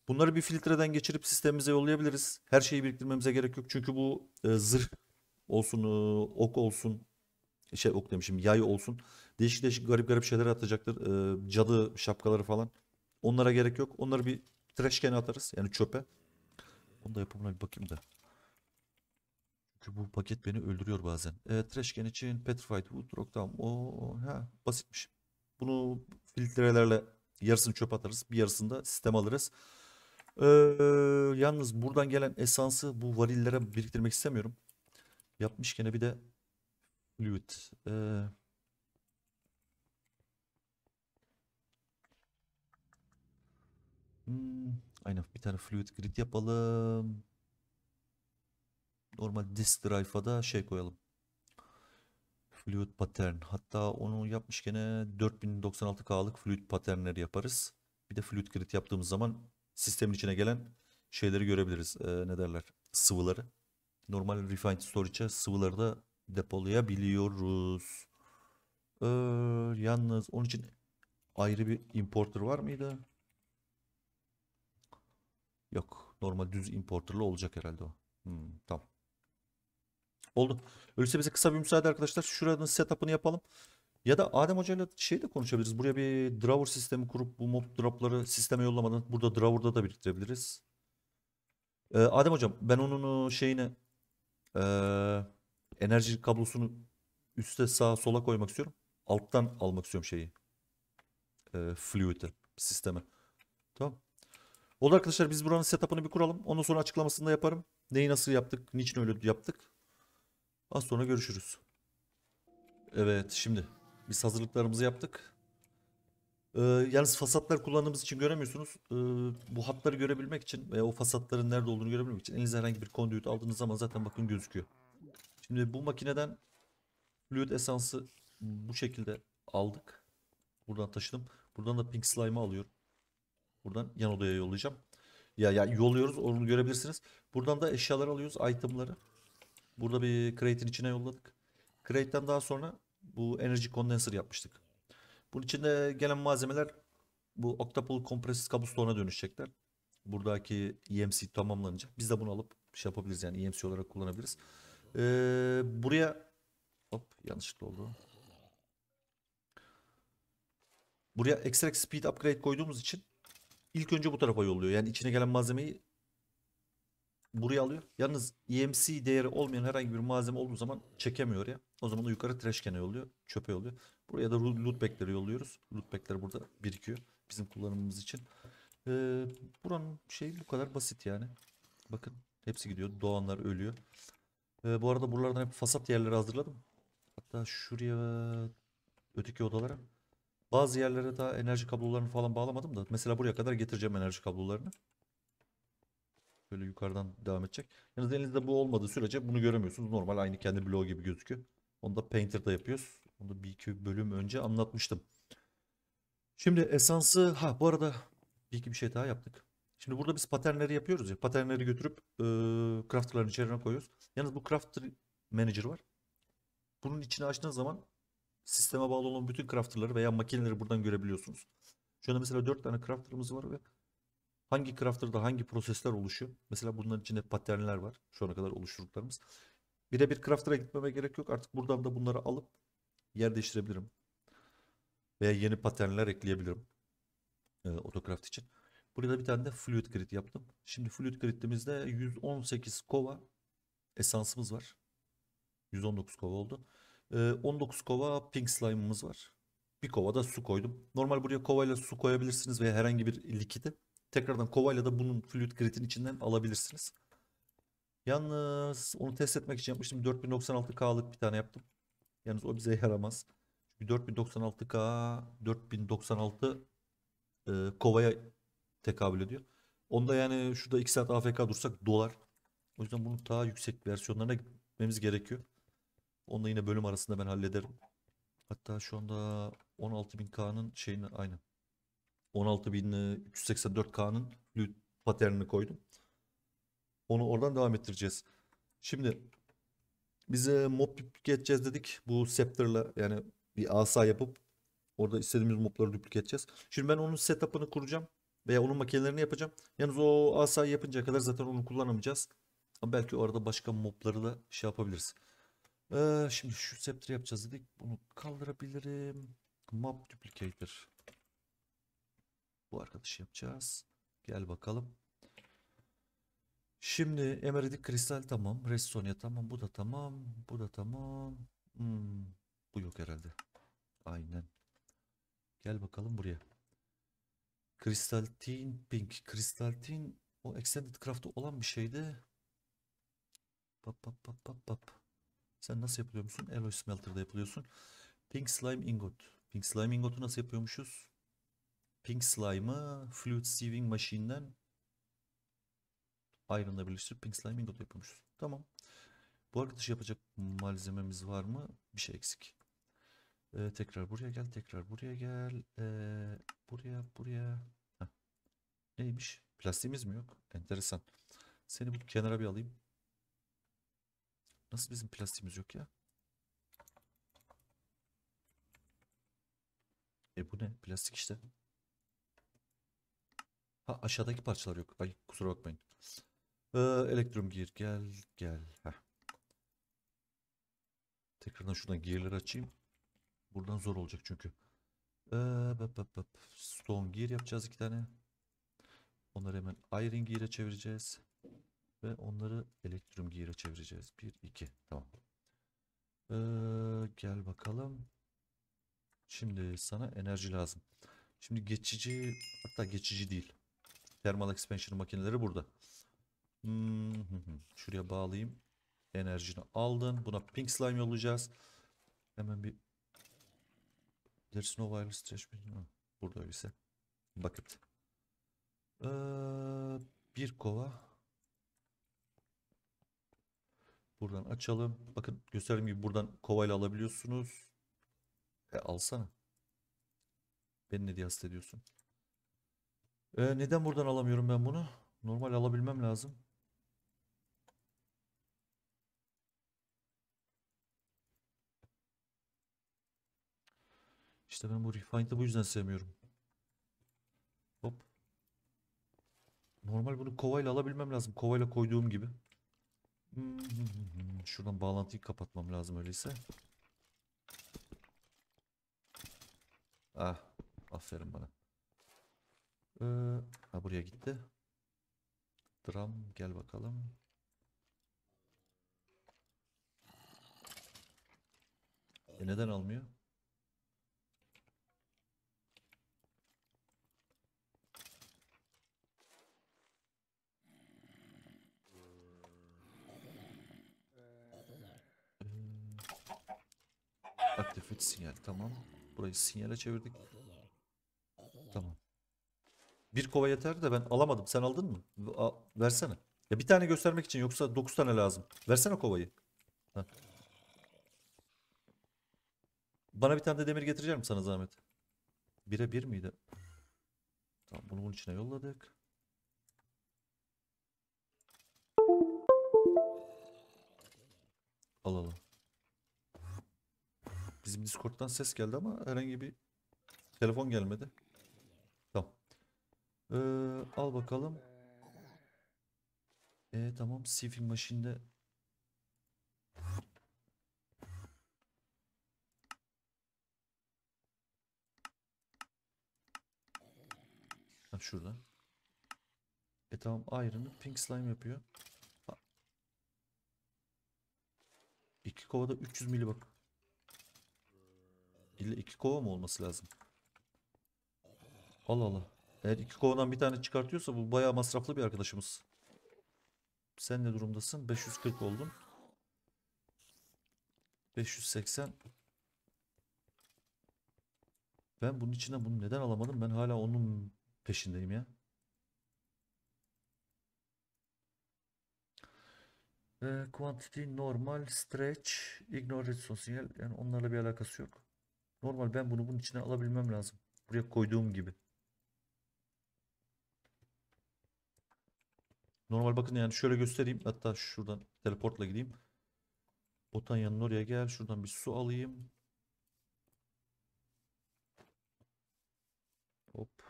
Bunları bir filtreden geçirip sistemimize yollayabiliriz. Her şeyi biriktirmemize gerek yok. Çünkü bu e, zırh olsun, e, ok olsun, şey ok demişim, yay olsun. Değişik değişik garip garip şeyler atacaktır. E, cadı şapkaları falan. Onlara gerek yok. Onları bir trashken'e atarız. Yani çöpe. Onu da yapımına bir bakayım da. Çünkü bu paket beni öldürüyor bazen. E, Trashcan için Petrified Wood, Rockdown. O ha, basitmiş. Bunu filtrelerle yarısını çöp atarız. Bir yarısını da sistem alırız. Ee, yalnız buradan gelen esansı bu varillere biriktirmek istemiyorum. yapmışken gene bir de fluid. Ee, hmm, aynen bir tane fluid grid yapalım normal disk drive'a da şey koyalım. Fluid pattern. Hatta onu yapmış gene 4096K'lık fluid patternleri yaparız. Bir de fluid grid yaptığımız zaman sistemin içine gelen şeyleri görebiliriz. Ee, ne derler? Sıvıları. Normal refined storage'a sıvıları da depolayabiliyoruz. Ee, yalnız onun için ayrı bir importer var mıydı? Yok. Normal düz importerlı olacak herhalde o. Hmm, tamam. Oldu. Öyleyse bize kısa bir müsaade arkadaşlar. Şuranın setup'ını yapalım. Ya da Adem hocayla ile şey de konuşabiliriz. Buraya bir drawer sistemi kurup bu mob dropları sisteme yollamadan burada drawer'da da biriktirebiliriz. Ee, Adem Hocam ben onun e, şeyini e, enerji kablosunu üste sağa sola koymak istiyorum. Alttan almak istiyorum şeyi. E, fluid'i sisteme. Tamam. olur arkadaşlar biz buranın setup'ını bir kuralım. Ondan sonra açıklamasını da yaparım. Neyi nasıl yaptık, niçin öyle yaptık. Az sonra görüşürüz. Evet şimdi biz hazırlıklarımızı yaptık. Ee, yalnız fasatlar kullandığımız için göremiyorsunuz. Ee, bu hatları görebilmek için veya o fasatların nerede olduğunu görebilmek için elinize herhangi bir konduit aldığınız zaman zaten bakın gözüküyor. Şimdi bu makineden fluid esansı bu şekilde aldık. Buradan taşıdım. Buradan da pink slime'ı alıyorum. Buradan yan odaya yollayacağım. Ya, ya yolluyoruz onu görebilirsiniz. Buradan da eşyaları alıyoruz itemları. Burada bir crate'in içine yolladık. Crate'den daha sonra bu enerji condenser yapmıştık. Bunun içinde gelen malzemeler bu Octapole Compressed Cobblestone'a dönüşecekler. Buradaki EMC tamamlanacak. Biz de bunu alıp şey yapabiliriz yani EMC olarak kullanabiliriz. Ee, buraya hop yanlışlıkla oldu. Buraya extract speed upgrade koyduğumuz için ilk önce bu tarafa yolluyor. Yani içine gelen malzemeyi buraya alıyor. Yalnız EMC değeri olmayan herhangi bir malzeme olduğu zaman çekemiyor ya. O zaman da yukarı trash yolluyor. Çöpe yolluyor. Buraya da lootback'leri yolluyoruz. Lootback'ler burada birikiyor. Bizim kullanımımız için. Ee, buranın şey bu kadar basit yani. Bakın hepsi gidiyor. Doğanlar ölüyor. Ee, bu arada buralardan hep fasat yerleri hazırladım. Hatta şuraya öteki odalara. Bazı yerlere daha enerji kablolarını falan bağlamadım da. Mesela buraya kadar getireceğim enerji kablolarını şöyle yukarıdan devam edecek. Yalnız elinizde bu olmadığı sürece bunu göremiyorsunuz. Normal aynı kendi bloğu gibi gözüküyor. Onu da Painter'da yapıyoruz. Onu da bir iki bölüm önce anlatmıştım. Şimdi esansı ha bu arada bir iki bir şey daha yaptık. Şimdi burada biz paternleri yapıyoruz ya. Paternleri götürüp e, crafter'ların içerisine koyuyoruz. Yalnız bu crafter manager var. Bunun içini açtığınız zaman sisteme bağlı olan bütün crafter'ları veya makineleri buradan görebiliyorsunuz. Şöyle mesela 4 tane crafter'ımız var ve Hangi crafter'da hangi prosesler oluşuyor? Mesela bunların içinde paternler var. Şu ana kadar oluşturduklarımız. Birebir crafter'a gitmeme gerek yok. Artık buradan da bunları alıp yer değiştirebilirim. Veya yeni paternler ekleyebilirim. E, Autocraft için. Burada bir tane de fluid grid yaptım. Şimdi fluid gridimizde 118 kova esansımız var. 119 kova oldu. E, 19 kova pink slime'ımız var. Bir kova da su koydum. Normal buraya kovayla su koyabilirsiniz veya herhangi bir likidi. Tekrardan kovayla da bunun flüt grid'in içinden alabilirsiniz. Yalnız onu test etmek için yapmıştım. 4096K'lık bir tane yaptım. Yalnız o bize yaramaz. Çünkü 4096K 4096 e, kovaya tekabül ediyor. Onda yani şurada 2 saat AFK dursak dolar. O yüzden bunu daha yüksek versiyonlarına gitmemiz gerekiyor. Onda yine bölüm arasında ben hallederim. Hatta şu anda 16.000K'nın şeyini aynı. 16384K'nın flüt paternini koydum. Onu oradan devam ettireceğiz. Şimdi bize mob edeceğiz dedik. Bu scepter'la yani bir asa yapıp orada istediğimiz mobları duplike edeceğiz. Şimdi ben onun setup'ını kuracağım veya onun makinelerini yapacağım. Yalnız o asayı yapınca kadar zaten onu kullanamayacağız. Ama belki o arada başka mobları da şey yapabiliriz. Ee, şimdi şu scepter yapacağız dedik. Bunu kaldırabilirim. Map duplicator. Bu arkadaşı yapacağız. Gel bakalım. Şimdi emeridik kristal tamam. Restonia tamam. Bu da tamam. Bu da tamam. Hmm, bu yok herhalde. Aynen. Gel bakalım buraya. Kristal Teen Pink. Kristal Teen o Extended Craft'ta olan bir şeydi. Pap pap pap pap pap. Sen nasıl yapılıyor musun? Alloy Smelter'da yapılıyorsun. Pink Slime Ingot. Pink Slime Ingot'u nasıl yapıyormuşuz? Pink Slime'ı fluid Sieving Machine'den Iron'la Pink Slime Ingot yapıyormuşuz. Tamam. Bu arkadaş yapacak malzememiz var mı? Bir şey eksik. Ee, tekrar buraya gel. Tekrar buraya gel. Ee, buraya buraya. Heh. Neymiş? Plastiğimiz mi yok? Enteresan. Seni bu kenara bir alayım. Nasıl bizim plastiğimiz yok ya? E bu ne? Plastik işte. Ha aşağıdaki parçalar yok. Ay, kusura bakmayın. Ee, Electrum gir gel gel. Heh. Tekrardan şuradan gear'ları açayım. Buradan zor olacak çünkü. Ee, bap, bap, bap. Stone gear yapacağız iki tane. Onları hemen iron gear'e çevireceğiz. Ve onları elektrum gear'e çevireceğiz. 1, 2. Tamam. Ee, gel bakalım. Şimdi sana enerji lazım. Şimdi geçici hatta geçici değil. Thermal expansion makineleri burada. Hmm, şuraya bağlayayım. Enerjini aldın. Buna pink slime yollayacağız. Hemen bir There's no wireless trash Burada öyleyse. Bucket. Ee, bir kova. Buradan açalım. Bakın gösterdiğim gibi buradan kovayla alabiliyorsunuz. E alsana. Beni ne diye hasta ediyorsun? Ee, neden buradan alamıyorum ben bunu? Normal alabilmem lazım. İşte ben bu refine'ı bu yüzden sevmiyorum. Hop. Normal bunu kovayla alabilmem lazım. Kovayla koyduğum gibi. Hmm, şuradan bağlantıyı kapatmam lazım öyleyse. Ah, aferin bana. Ee, ha buraya gitti. Dram gel bakalım. E neden almıyor? Ee, aktif et sinyal tamam. Burayı sinyale çevirdik. Bir kova yeter de ben alamadım. Sen aldın mı? A versene. Ya bir tane göstermek için yoksa 9 tane lazım. Versene kovayı. Heh. Bana bir tane de demir getireceğim misin sana zahmet? Bire bir miydi? Tamam bunu bunun içine yolladık. Alalım. Bizim Discord'dan ses geldi ama herhangi bir telefon gelmedi. Ee, al bakalım. Ee, tamam sivil maşinde Ha şurada. E tamam Iron'ı pink slime yapıyor. Ha. İki kovada 300 mili bak. İlla iki kova mı olması lazım? Allah Allah. Eğer iki kovadan bir tane çıkartıyorsa bu bayağı masraflı bir arkadaşımız. Sen ne durumdasın? 540 oldun. 580. Ben bunun içine bunu neden alamadım? Ben hala onun peşindeyim ya. E, quantity normal, stretch, ignore redstone signal. Yani onlarla bir alakası yok. Normal ben bunu bunun içine alabilmem lazım. Buraya koyduğum gibi. Normal bakın yani şöyle göstereyim. Hatta şuradan teleportla gideyim. Botanyanın oraya gel. Şuradan bir su alayım. Hop.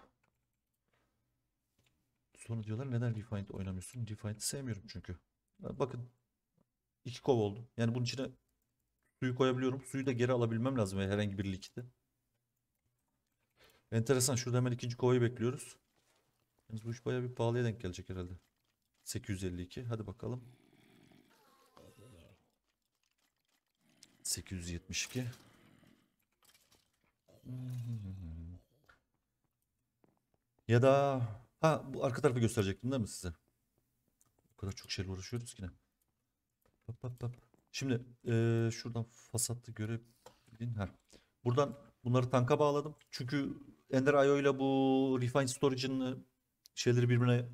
Sonra diyorlar neden Refined oynamıyorsun? Refined sevmiyorum çünkü. Bakın. iki kov oldu. Yani bunun içine suyu koyabiliyorum. Suyu da geri alabilmem lazım herhangi bir likitte. Enteresan. Şurada hemen ikinci kovayı bekliyoruz. Yalnız bu iş baya bir pahalıya denk gelecek herhalde. 852. Hadi bakalım. 872. Ya da ha bu arka tarafı gösterecektim değil mi size? O kadar çok şeyle uğraşıyoruz ki ne. Hop hop hop. Şimdi e, şuradan fasatlı görebilin. Ha. Buradan bunları tanka bağladım. Çünkü Ender IO ile bu Refine Storage'ın e, şeyleri birbirine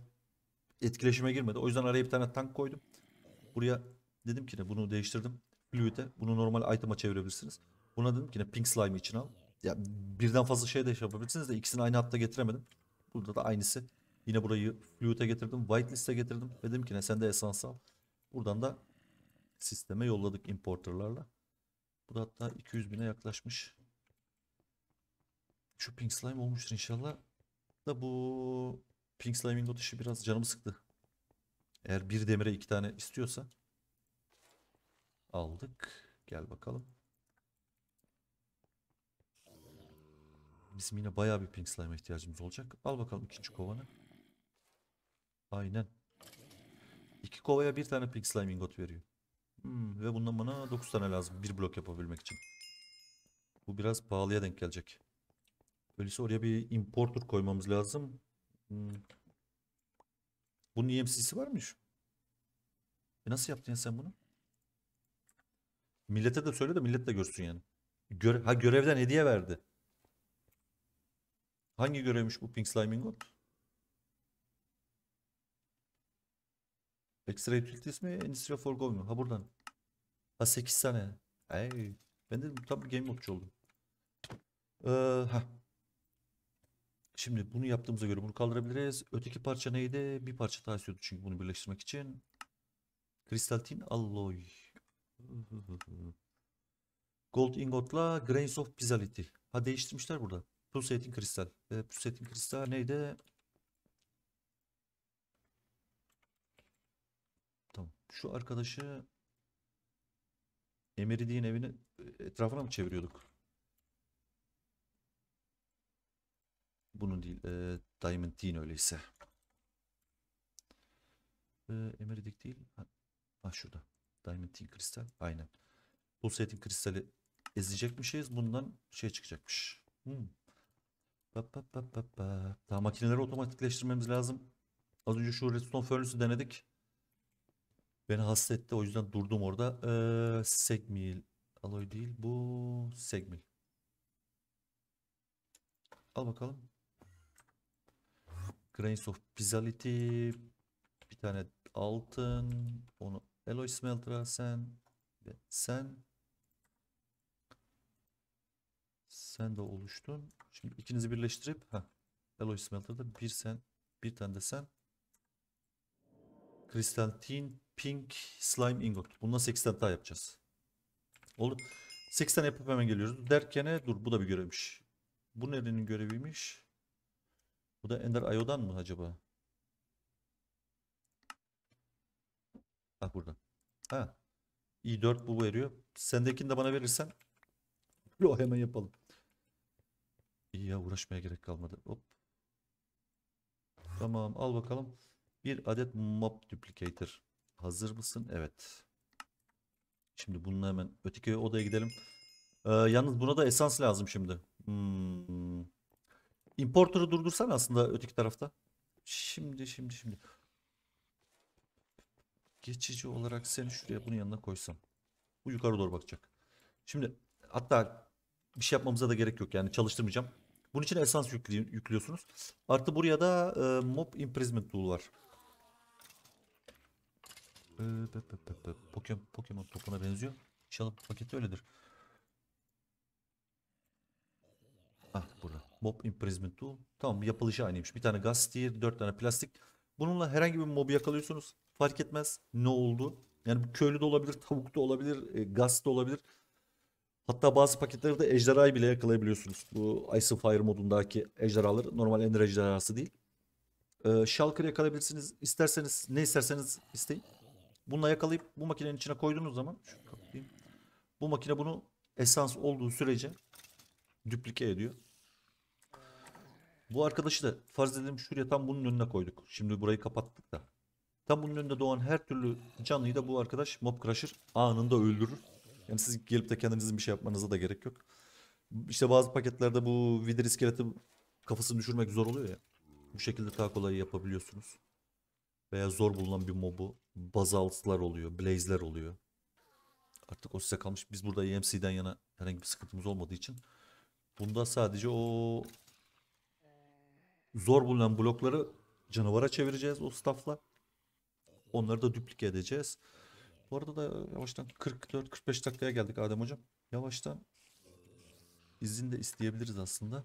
etkileşime girmedi. O yüzden araya bir tane tank koydum. Buraya dedim ki ne bunu değiştirdim. Fluid'e bunu normal item'a çevirebilirsiniz. Buna dedim ki ne pink slime için al. Ya birden fazla şey de şey yapabilirsiniz de ikisini aynı hatta getiremedim. Burada da aynısı. Yine burayı fluid'e getirdim. Whitelist'e getirdim. ve Dedim ki ne sen de esans al. Buradan da sisteme yolladık importerlarla. Bu da hatta 200 bine yaklaşmış. Şu pink slime olmuştur inşallah. Da bu Pink Slime işi biraz canımı sıktı. Eğer bir demire iki tane istiyorsa aldık. Gel bakalım. Bizim yine bayağı bir pink slime'a ihtiyacımız olacak. Al bakalım ikinci kovanı. Aynen. İki kovaya bir tane pink slime ingot veriyor. Hmm, ve bundan bana dokuz tane lazım. Bir blok yapabilmek için. Bu biraz pahalıya denk gelecek. Öyleyse oraya bir importer koymamız lazım. Hmm. Bunun EMC'si varmış. E nasıl yaptın ya sen bunu? Millete de söyle de millet de görsün yani. Göre ha görevden hediye verdi. Hangi görevmiş bu Pink Slimingo? Extra Utilities mi? Industry for Go mu? Ha buradan. Ha 8 tane. Ey. Ben de tam bir game modcu oldum. Ee, ha. Şimdi bunu yaptığımıza göre bunu kaldırabiliriz. Öteki parça neydi? Bir parça daha istiyordu çünkü bunu birleştirmek için. kristal tin alloy. Gold ingotla grains of bizality. Ha değiştirmişler burada. Pulsating kristal. E, pulsating kristal neydi? Tamam. Şu arkadaşı Emeridiğin evini etrafına mı çeviriyorduk? Bunun değil. E, Diamond değil öyleyse. E, Emeridik değil. Ha, ha şurada. Diamond değil kristal. Aynen. Pulsating kristali ezecekmişiz. Bundan şey çıkacakmış. Hmm. Ba, ba, ba, ba, ba. Daha makineleri otomatikleştirmemiz lazım. Az önce şu redstone furnace'ı denedik. Beni hasta etti. O yüzden durdum orada. Ee, segmil. Alloy değil. Bu segmil. Al bakalım. Grains of Pizality. Bir tane altın. Onu Alloy Smelter'a sen. Ve sen. Sen de oluştun. Şimdi ikinizi birleştirip ha Alloy Smelter'da bir sen bir tane de sen. Kristaltin Pink Slime Ingot. Bundan 8 daha yapacağız. Olur. 8 yapıp hemen geliyoruz. Derken dur bu da bir görevmiş. Bu nerenin göreviymiş? Bu da Ender IO'dan mı acaba? Bak burada. Ha. i4 bu veriyor. Sendekini de bana verirsen Yo hemen yapalım. İyi ya uğraşmaya gerek kalmadı. Hop. Tamam al bakalım. Bir adet map duplicator. Hazır mısın? Evet. Şimdi bununla hemen öteki odaya gidelim. Ee, yalnız buna da esans lazım şimdi. Hmm. Importer'ı durdursan aslında öteki tarafta. Şimdi şimdi şimdi. Geçici olarak seni şuraya bunun yanına koysam. Bu yukarı doğru bakacak. Şimdi hatta bir şey yapmamıza da gerek yok yani çalıştırmayacağım. Bunun için esans yüklü, yüklüyorsunuz. Artı buraya da e, mob imprisonment tool var. E, Pokemon, Pokemon topuna benziyor. İnşallah paketi öyledir. Ah burada. Mob imprisonment tool. Tamam yapılışı aynıymış. Bir tane gaz steer, dört tane plastik. Bununla herhangi bir mobu yakalıyorsunuz. Fark etmez ne oldu. Yani bu köylü de olabilir, tavuk da olabilir, e, gaz da olabilir. Hatta bazı paketlerde ejderhayı bile yakalayabiliyorsunuz. Bu Ice Fire modundaki ejderhaları normal ender ejderhası değil. Ee, Shulker yakalayabilirsiniz. İsterseniz ne isterseniz isteyin. Bununla yakalayıp bu makinenin içine koyduğunuz zaman şu Bu makine bunu esans olduğu sürece duplike ediyor. Bu arkadaşı da farz edelim şuraya tam bunun önüne koyduk. Şimdi burayı kapattık da. Tam bunun önünde doğan her türlü canlıyı da bu arkadaş Mob Crusher anında öldürür. Yani siz gelip de kendinizin bir şey yapmanıza da gerek yok. İşte bazı paketlerde bu vidir iskeleti kafasını düşürmek zor oluyor ya. Bu şekilde daha kolay yapabiliyorsunuz. Veya zor bulunan bir mobu bazaltlar oluyor, blaze'ler oluyor. Artık o size kalmış. Biz burada EMC'den yana herhangi bir sıkıntımız olmadığı için bunda sadece o zor bulunan blokları canavara çevireceğiz o staff'la. Onları da duplike edeceğiz. Bu arada da yavaştan 44-45 dakikaya geldik Adem hocam. Yavaştan izin de isteyebiliriz aslında.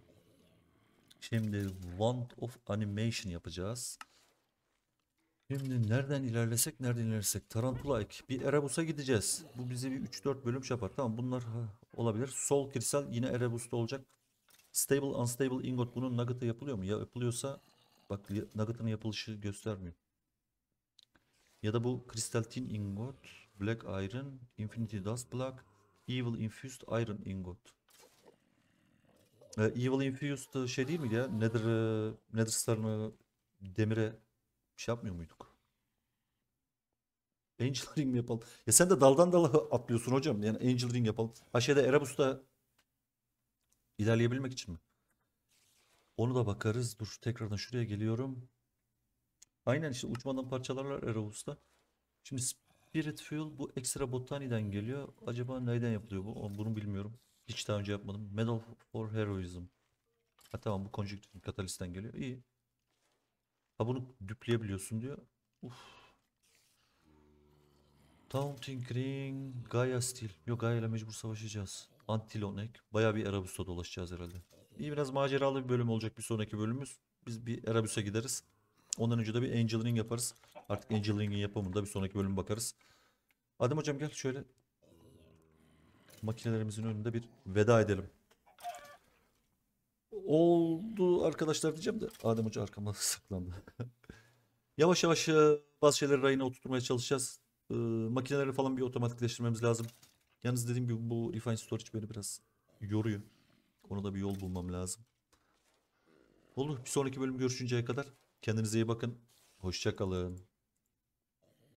Şimdi want of animation yapacağız. Şimdi nereden ilerlesek nereden ilerlesek Tarantula ek bir Erebus'a gideceğiz. Bu bizi bir 3-4 bölüm şey yapar. Tamam bunlar olabilir. Sol Kirsel yine Erebus'ta olacak. Stable unstable ingot bunun nugget'a yapılıyor mu? Ya yapılıyorsa bak nugget'ın yapılışı göstermiyor. Ya da bu Crystal Tin ingot, Black Iron, Infinity Dust Block, Evil Infused Iron ingot. Ee, Evil Infused şey değil mi ya? Nether, e, Nether Star'ını demire şey yapmıyor muyduk? Angel Ring yapalım. Ya sen de daldan dala atlıyorsun hocam. Yani Angel Ring yapalım. Ha şeyde Erebus'ta İlerleyebilmek için mi? Onu da bakarız. Dur tekrardan şuraya geliyorum. Aynen işte uçmadan parçalarlar Erovus'ta. Şimdi Spirit Fuel bu ekstra botaniden geliyor. Acaba neyden yapılıyor bu? Bunu bilmiyorum. Hiç daha önce yapmadım. Medal for Heroism. Ha tamam bu konjüktürün katalisten geliyor. İyi. Ha bunu düpleyebiliyorsun diyor. Uf. Taunting Ring, Gaia Steel. Yok Gaia ile mecbur savaşacağız. Antilonek. Bayağı bir Erebus'ta dolaşacağız herhalde. İyi biraz maceralı bir bölüm olacak bir sonraki bölümümüz. Biz bir Erebus'a gideriz. Ondan önce de bir Angeling yaparız. Artık Angeling'in yapımında bir sonraki bölüm bakarız. Adem hocam gel şöyle makinelerimizin önünde bir veda edelim. Oldu arkadaşlar diyeceğim de Adem hoca arkamda saklandı. yavaş yavaş e, bazı şeyleri rayına oturtmaya çalışacağız. Ee, makineleri falan bir otomatikleştirmemiz lazım. Yalnız dediğim gibi bu Refine Storage beni biraz yoruyor. Ona da bir yol bulmam lazım. Olur. Bir sonraki bölüm görüşünceye kadar kendinize iyi bakın. Hoşçakalın.